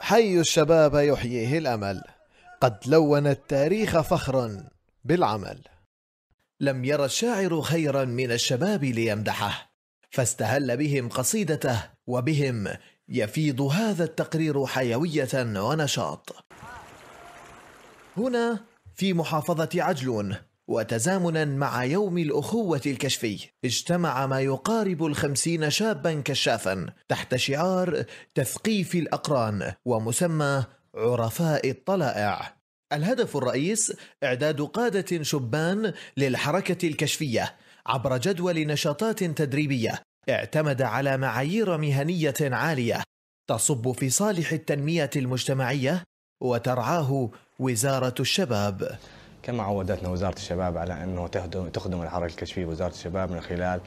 حي الشباب يحييه الأمل قد لون التاريخ فخرا بالعمل لم يرى الشاعر خيرا من الشباب ليمدحه فاستهل بهم قصيدته وبهم يفيض هذا التقرير حيوية ونشاط هنا في محافظة عجلون وتزامنا مع يوم الأخوة الكشفي اجتمع ما يقارب الخمسين شابا كشافا تحت شعار تثقيف الأقران ومسمى عرفاء الطلائع الهدف الرئيس إعداد قادة شبان للحركة الكشفية عبر جدول نشاطات تدريبية اعتمد على معايير مهنية عالية تصب في صالح التنمية المجتمعية وترعاه وزارة الشباب كما عودتنا وزاره الشباب على انه تخدم الحركه الكشفيه وزاره الشباب من خلال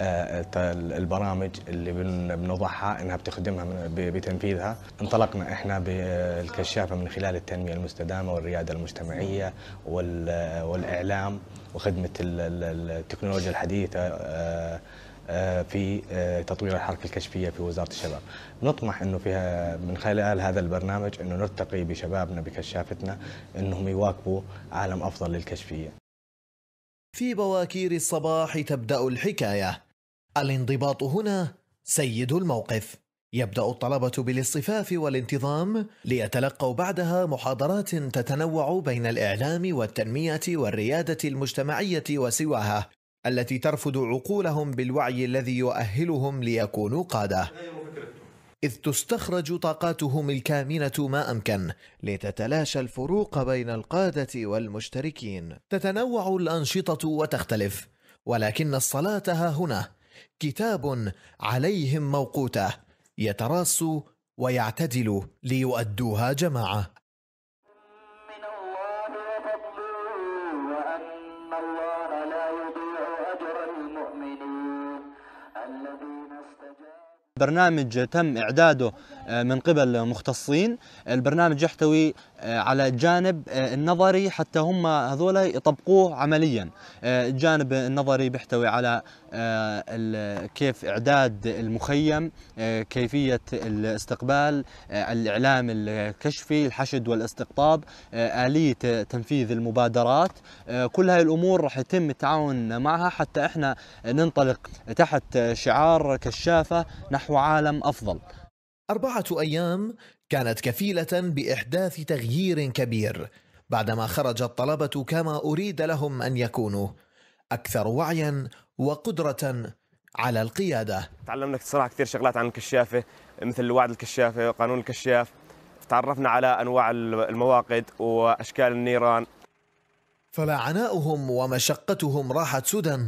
آه، البرامج اللي بنضعها انها بتخدمها بتنفيذها انطلقنا احنا بالكشافه آه، من خلال التنميه المستدامه والرياده المجتمعيه آه، والاعلام وخدمه التكنولوجيا الحديثه آه، في آه، تطوير الحركه الكشفيه في وزاره الشباب. نطمح انه فيها من خلال هذا البرنامج انه نرتقي بشبابنا بكشافتنا انهم يواكبوا عالم افضل للكشفيه. في بواكير الصباح تبدا الحكايه. الانضباط هنا سيد الموقف. يبدا الطلبه بالاصطفاف والانتظام ليتلقوا بعدها محاضرات تتنوع بين الاعلام والتنميه والرياده المجتمعيه وسواها التي ترفض عقولهم بالوعي الذي يؤهلهم ليكونوا قادة إذ تستخرج طاقاتهم الكامنة ما أمكن لتتلاشى الفروق بين القادة والمشتركين تتنوع الأنشطة وتختلف ولكن الصلاة ها هنا كتاب عليهم موقوته يتراص ويعتدل ليؤدوها جماعة من الله وأن الله لا يضيع أجر المؤمنين الذين استجابوا برنامج تم إعداده آه، من قبل مختصين البرنامج يحتوي آه، على الجانب آه، النظري حتى هم هذول يطبقوه عمليا آه، الجانب النظري بيحتوي على كيف إعداد المخيم كيفية الاستقبال الإعلام الكشفي الحشد والاستقطاب آلية تنفيذ المبادرات كل هاي الأمور راح يتم التعاون معها حتى إحنا ننطلق تحت شعار كشافة نحو عالم أفضل أربعة أيام كانت كفيلة بإحداث تغيير كبير بعدما خرج الطلبة كما أريد لهم أن يكونوا أكثر وعيا وقدرة على القيادة تعلمنا صراحة كثير شغلات عن الكشافة مثل وعد الكشافة وقانون الكشاف تعرفنا على أنواع المواقد وأشكال النيران فلا عناؤهم ومشقتهم راحت سدى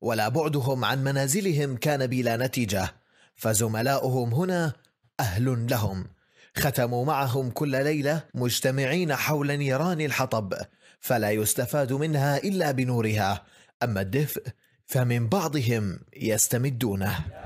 ولا بعدهم عن منازلهم كان بلا نتيجة فزملاؤهم هنا أهل لهم ختموا معهم كل ليلة مجتمعين حول نيران الحطب فلا يستفاد منها إلا بنورها أما الدفء فمن بعضهم يستمدونه